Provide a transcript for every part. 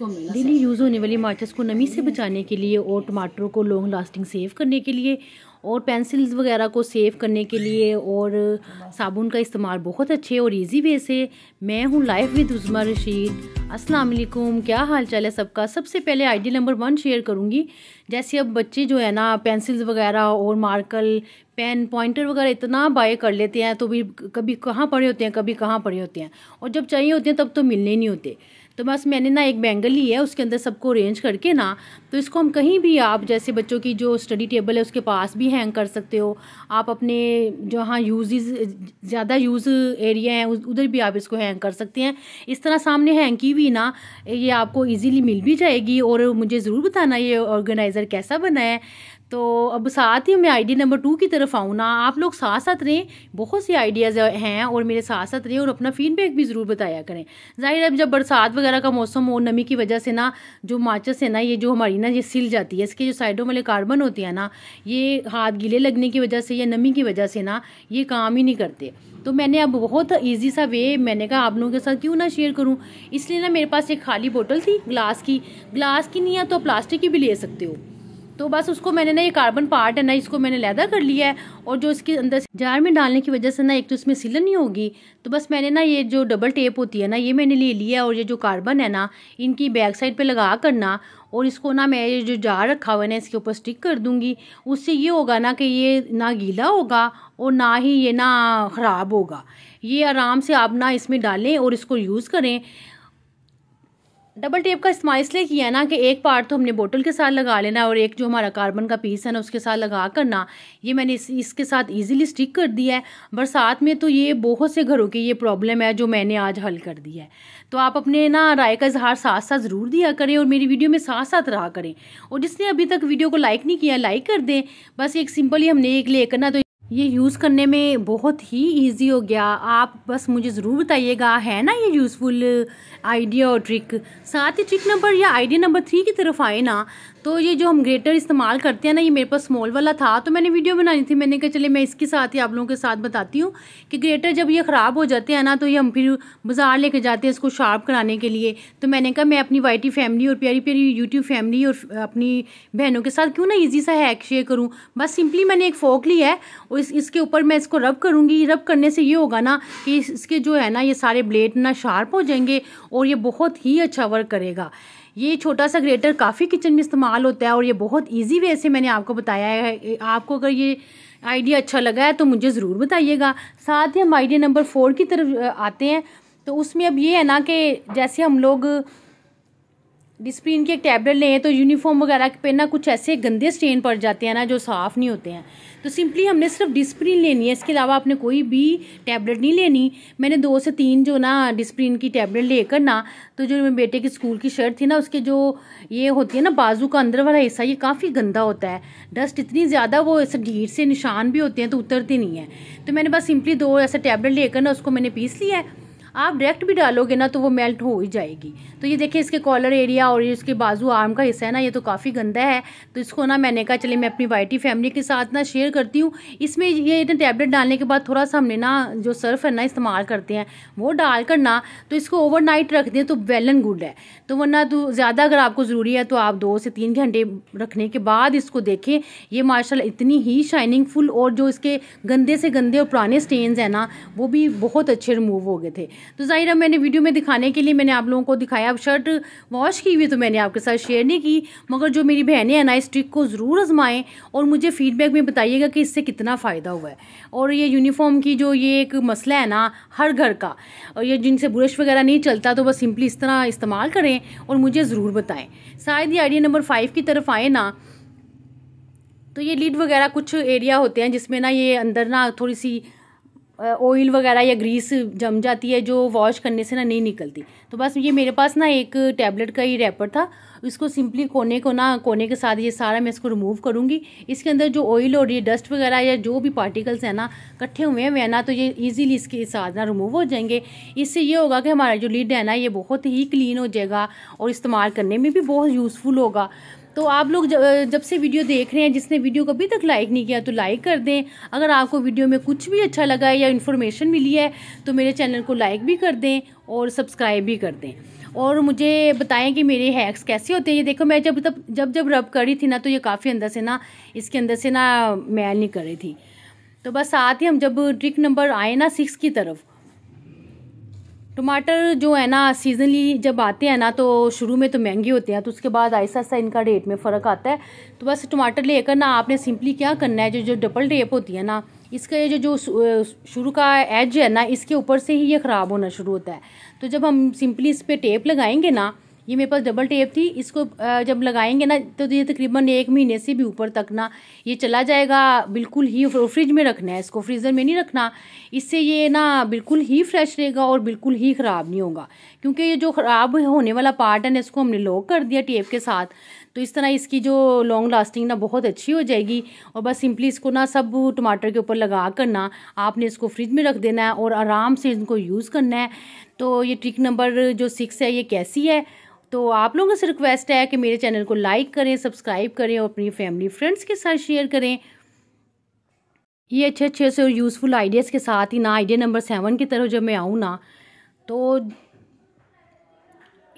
daily use होने वाली माचिस को नमी से बचाने के लिए और टमाटरों को लॉन्ग लास्टिंग सेव करने के लिए और पेंसिल्स वगैरह को सेव करने के लिए और साबुन का इस्तेमाल बहुत अच्छे और इजी वे से मैं हूँ लाइफ विद उजमा रशीद अस्सलाम वालेकुम क्या हाल चाल है सबका सबसे पहले आईडी नंबर वन शेयर करूँगी जैसे अब बच्चे जो है ना पेंसिल्स वगैरह और मार्कल पेन पॉइंटर वगैरह इतना बाय कर लेते हैं तो भी कभी कहाँ पड़े होते हैं कभी कहाँ पड़े होते हैं और जब चाहिए होते हैं तब तो मिलने नहीं होते तो बस मैंने ना एक बैंगल ली है उसके अंदर सबको अरेंज करके ना तो इसको हम कहीं भी आप जैसे बच्चों की जो स्टडी टेबल है उसके पास भी हैंग कर सकते हो आप अपने जहाँ यूजेज ज़्यादा यूज़ एरिया हैं उधर भी आप इसको हैंग कर सकते हैं इस तरह सामने हैंग की हुई ना ये आपको ईजीली मिल भी जाएगी और मुझे ज़रूर बताना ये ऑर्गेनाइज़र कैसा बना है तो अब साथ ही मैं आइडिया नंबर टू की तरफ आऊँ ना आप लोग साथ साथ रहें बहुत से आइडियाज़ हैं और मेरे साथ साथ रहें और अपना फीडबैक भी ज़रूर बताया करें ज़ाहिर अब जब बरसात वगैरह वगैरह का मौसम हो नमी की वजह से ना जो माचिस है ना ये जो हमारी ना ये सिल जाती है इसके जो साइडों वाले कार्बन होते हैं ना ये हाथ गीले लगने की वजह से या नमी की वजह से ना ये काम ही नहीं करते तो मैंने अब बहुत ईजी सा वे मैंने कहा आप लोगों के साथ क्यों ना शेयर करूँ इसलिए ना मेरे पास एक खाली बोतल थी ग्लास की ग्लास की नहीं है तो प्लास्टिक की भी ले सकते हो तो बस उसको मैंने ना ये कार्बन पार्ट है ना इसको मैंने लैदा कर लिया है और जो इसके अंदर जार में डालने की वजह से ना एक तो इसमें सिलन नहीं होगी तो बस मैंने ना ये जो डबल टेप होती है ना ये मैंने ले लिया और ये जो कार्बन है ना इनकी बैक साइड पे लगा करना और इसको ना मैं ये जो जार रखा हुआ है ना इसके ऊपर स्टिक कर दूँगी उससे ये होगा ना कि ये ना गीला होगा और ना ही ये ना ख़राब होगा ये आराम से आप ना इसमें डालें और इसको यूज़ करें डबल टेप का इस्तेमाल इसलिए किया ना कि एक पार्ट तो हमने बोतल के साथ लगा लेना और एक जो हमारा कार्बन का पीस है ना उसके साथ लगा करना ये मैंने इस इसके साथ इजीली स्टिक कर दिया है बरसात में तो ये बहुत से घरों के ये प्रॉब्लम है जो मैंने आज हल कर दी है तो आप अपने ना राय का इजहार साथ साथ ज़रूर दिया करें और मेरी वीडियो में साथ साथ रहा करें और जिसने अभी तक वीडियो को लाइक नहीं किया लाइक कर दें बस एक सिंपल ही हमने एक लेकर ना तो ये यूज़ करने में बहुत ही इजी हो गया आप बस मुझे ज़रूर बताइएगा है ना ये यूज़फुल आइडिया और ट्रिक साथ ही ट्रिक नंबर या आइडिया नंबर थ्री की तरफ आए ना तो ये जो हम ग्रेटर इस्तेमाल करते हैं ना ये मेरे पास स्मॉल वाला था तो मैंने वीडियो बनानी थी मैंने कहा चले मैं इसके साथ ही आप लोगों के साथ बताती हूँ कि ग्रेटर जब ये ख़राब हो जाते हैं ना तो ये हम फिर बाज़ार लेके जाते हैं इसको शार्प कराने के लिए तो मैंने कहा मैं अपनी वाइटी फैमिली और प्यारी प्यारी यूट्यूब फैमिली और अपनी बहनों के साथ क्यों ना ईजी सा हैक शेयर करूँ बस सिंपली मैंने एक फोक ली है और इस इसके ऊपर मैं इसको रब करूँगी रब करने से ये होगा ना कि इसके जो है ना ये सारे ब्लेड ना शार्प हो जाएंगे और ये बहुत ही अच्छा वर्क करेगा ये छोटा सा ग्रेटर काफ़ी किचन में इस्तेमाल होता है और ये बहुत इजी वे से मैंने आपको बताया है आपको अगर ये आइडिया अच्छा लगा है तो मुझे ज़रूर बताइएगा साथ ही हम आइडिया नंबर फोर की तरफ आते हैं तो उसमें अब ये है ना कि जैसे हम लोग डिस्प्रिन की एक टैबलेट लें तो यूनिफॉर्म वगैरह पे ना कुछ ऐसे गंदे स्टेन पड़ जाते हैं ना जो साफ़ नहीं होते हैं तो सिंपली हमने सिर्फ डिस्प्रिन लेनी है इसके अलावा आपने कोई भी टैबलेट नहीं लेनी मैंने दो से तीन जो ना डिस्प्रिन की टैबलेट लेकर ना तो जो मेरे बेटे की स्कूल की शर्ट थी ना उसके जो ये होती है ना बाजू का अंदर वाला हिस्सा ये काफ़ी गंदा होता है डस्ट इतनी ज़्यादा वो ऐसे ढीर से निशान भी होते हैं तो उतरते नहीं है तो मैंने बस सिंपली दो ऐसा टैबलेट लेकर ना उसको मैंने पीस लिया है आप डायरेक्ट भी डालोगे ना तो वो मेल्ट हो ही जाएगी तो ये देखिए इसके कॉलर एरिया और ये इसके बाजू आर्म का हिस्सा है ना ये तो काफ़ी गंदा है तो इसको ना मैंने कहा चले मैं अपनी वाइटी फैमिली के साथ ना शेयर करती हूँ इसमें ये ना टैबलेट डालने के बाद थोड़ा सा हमने ना जो सर्फ है ना इस्तेमाल करते हैं वो डाल कर ना तो इसको नाइट रख दें तो वेल एंड गुड है तो वरना तो ज़्यादा अगर आपको ज़रूरी है तो आप दो से तीन घंटे रखने के बाद इसको देखें ये माशा इतनी ही शाइनिंग फुल और जो इसके गंदे से गंदे और पुराने स्टेन्स हैं ना वो भी बहुत अच्छे रिमूव हो गए थे तो ज़ाहिर है मैंने वीडियो में दिखाने के लिए मैंने आप लोगों को दिखाया अब शर्ट वॉश की हुई तो मैंने आपके साथ शेयर नहीं की मगर जो मेरी बहनें हैं ना इस ट्रिक को ज़रूर आजमाएँ और मुझे फीडबैक में बताइएगा कि इससे कितना फ़ायदा हुआ है और ये यूनिफॉर्म की जो ये एक मसला है ना हर घर का और ये जिनसे ब्रश वगैरह नहीं चलता तो बस सिंपली इस तरह इस्तेमाल करें और मुझे ज़रूर बताएँ शायद ये आइडिया नंबर फाइव की तरफ आए ना तो ये लीड वगैरह कुछ एरिया होते हैं जिसमें ना ये अंदर ना थोड़ी सी ऑयल वगैरह या ग्रीस जम जाती है जो वॉश करने से ना नहीं निकलती तो बस ये मेरे पास ना एक टैबलेट का ही रैपर था इसको सिंपली कोने को ना कोने के साथ ये सारा मैं इसको रिमूव करूँगी इसके अंदर जो ऑयल और ये डस्ट वगैरह या जो भी पार्टिकल्स हैं ना इकट्ठे हुए हैं वह ना तो ये ईजिली इसके साथ ना रिमूव हो जाएंगे इससे ये होगा कि हमारा जो लिड है ना ये बहुत ही क्लीन हो जाएगा और इस्तेमाल करने में भी बहुत यूज़फुल होगा तो आप लोग जब से वीडियो देख रहे हैं जिसने वीडियो को अभी तक लाइक नहीं किया तो लाइक कर दें अगर आपको वीडियो में कुछ भी अच्छा लगा है या इन्फॉर्मेशन मिली है तो मेरे चैनल को लाइक भी कर दें और सब्सक्राइब भी कर दें और मुझे बताएं कि मेरे हैक्स कैसे होते हैं ये देखो मैं जब तब जब जब रब कर रही थी ना तो ये काफ़ी अंदर से ना इसके अंदर से ना मैल नहीं कर रही थी तो बस साथ ही हम जब ट्रिक नंबर आए ना सिक्स की तरफ टमाटर जो है ना सीज़नली जब आते हैं ना तो शुरू में तो महंगे होते हैं तो उसके बाद ऐसा ऐसा इनका रेट में फ़र्क आता है तो बस टमाटर लेकर ना आपने सिंपली क्या करना है जो जो डबल टेप होती है ना इसका ये जो जो शुरू का एज है ना इसके ऊपर से ही ये ख़राब होना शुरू होता है तो जब हम सिंपली इस पर टेप लगाएंगे ना ये मेरे पास डबल टेप थी इसको जब लगाएंगे ना तो ये तकरीबन एक महीने से भी ऊपर तक ना ये चला जाएगा बिल्कुल ही फ्रिज में रखना है इसको फ्रीज़र में नहीं रखना इससे ये ना बिल्कुल ही फ्रेश रहेगा और बिल्कुल ही ख़राब नहीं होगा क्योंकि ये जो ख़राब होने वाला पार्ट है ना इसको हमने लॉक कर दिया टेप के साथ तो इस तरह इसकी जो लॉन्ग लास्टिंग ना बहुत अच्छी हो जाएगी और बस सिंपली इसको ना सब टमाटर के ऊपर लगा कर ना आपने इसको फ्रिज में रख देना है और आराम से इनको यूज़ करना है तो ये ट्रिक नंबर जो सिक्स है ये कैसी है तो आप लोगों से रिक्वेस्ट है कि मेरे चैनल को लाइक करें सब्सक्राइब करें और अपनी फैमिली फ्रेंड्स के साथ शेयर करें ये अच्छे अच्छे से और यूज़फुल आइडियाज़ के साथ ही ना आइडिया नंबर सेवन की तरफ जब मैं आऊँ ना तो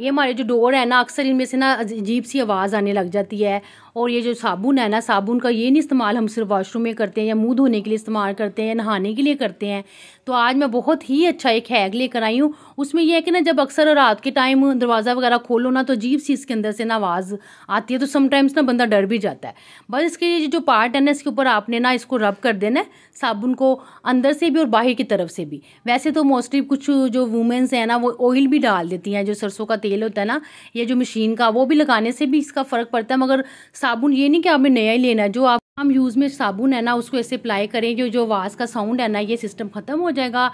ये हमारे जो डोर है ना अक्सर इनमें से ना अजीब सी आवाज़ आने लग जाती है और ये जो साबुन है ना साबुन का ये नहीं इस्तेमाल हम सिर्फ वाशरूम में करते हैं या मुंह धोने के लिए इस्तेमाल करते हैं नहाने के लिए करते हैं तो आज मैं बहुत ही अच्छा एक हैग लेकर आई हूँ उसमें यह है कि ना जब अक्सर रात के टाइम दरवाज़ा वगैरह खोलो ना तो अजीब सी इसके अंदर से ना आवाज़ आती है तो समटाइम्स ना बंदा डर भी जाता है बस इसके जो पार्ट है ना इसके ऊपर आपने ना इसको रब कर देना साबुन को अंदर से भी और बाहर की तरफ से भी वैसे तो मोस्टली कुछ जो वुमेंस हैं ना वो ऑयल भी डाल देती हैं जो सरसों का तेल होता है ना या जो मशीन का वो भी लगाने से भी इसका फ़र्क पड़ता है मगर साबुन ये नहीं कि आप नया ही लेना है जो आप हम यूज़ में साबुन है ना उसको ऐसे अप्लाई करें जो जो आवाज़ का साउंड है ना ये सिस्टम ख़त्म हो जाएगा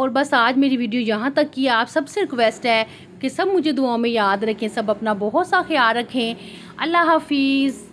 और बस आज मेरी वीडियो यहाँ तक की आप सबसे रिक्वेस्ट है कि सब मुझे दुआओं में याद रखें सब अपना बहुत सा ख्याल रखें अल्लाह हाफिज़